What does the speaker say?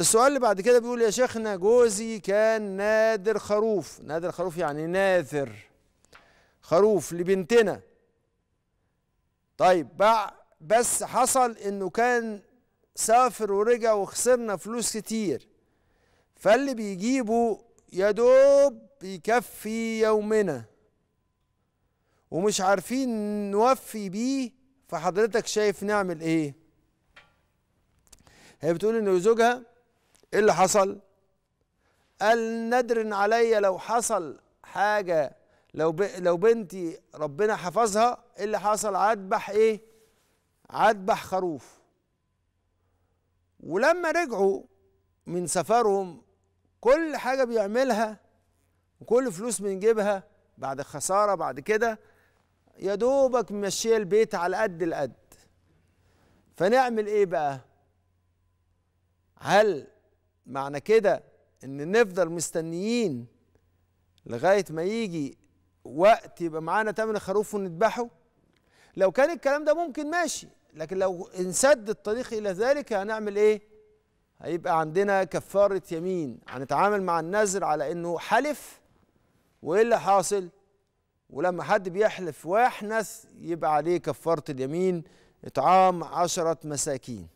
السؤال اللي بعد كده بيقول يا شيخنا جوزي كان نادر خروف نادر خروف يعني ناثر خروف لبنتنا طيب بع بس حصل انه كان سافر ورجع وخسرنا فلوس كتير فاللي بيجيبه يا دوب بيكفي يومنا ومش عارفين نوفي بيه فحضرتك شايف نعمل ايه هي بتقول ان زوجها ايه اللي حصل قال ندر عليا لو حصل حاجه لو ب... لو بنتي ربنا حفظها ايه اللي حصل عدبح ايه عدبح خروف ولما رجعوا من سفرهم كل حاجه بيعملها وكل فلوس بنجيبها بعد خساره بعد كده يا دوبك ممشيه البيت على قد القد فنعمل ايه بقى هل معنى كده ان نفضل مستنيين لغايه ما يجي وقت يبقى معانا تمن خروف ونذبحه لو كان الكلام ده ممكن ماشي لكن لو انسد الطريق الى ذلك هنعمل ايه هيبقى عندنا كفاره يمين هنتعامل مع النذر على انه حلف وايه اللي حاصل ولما حد بيحلف واحنث يبقى عليه كفاره اليمين اطعام عشره مساكين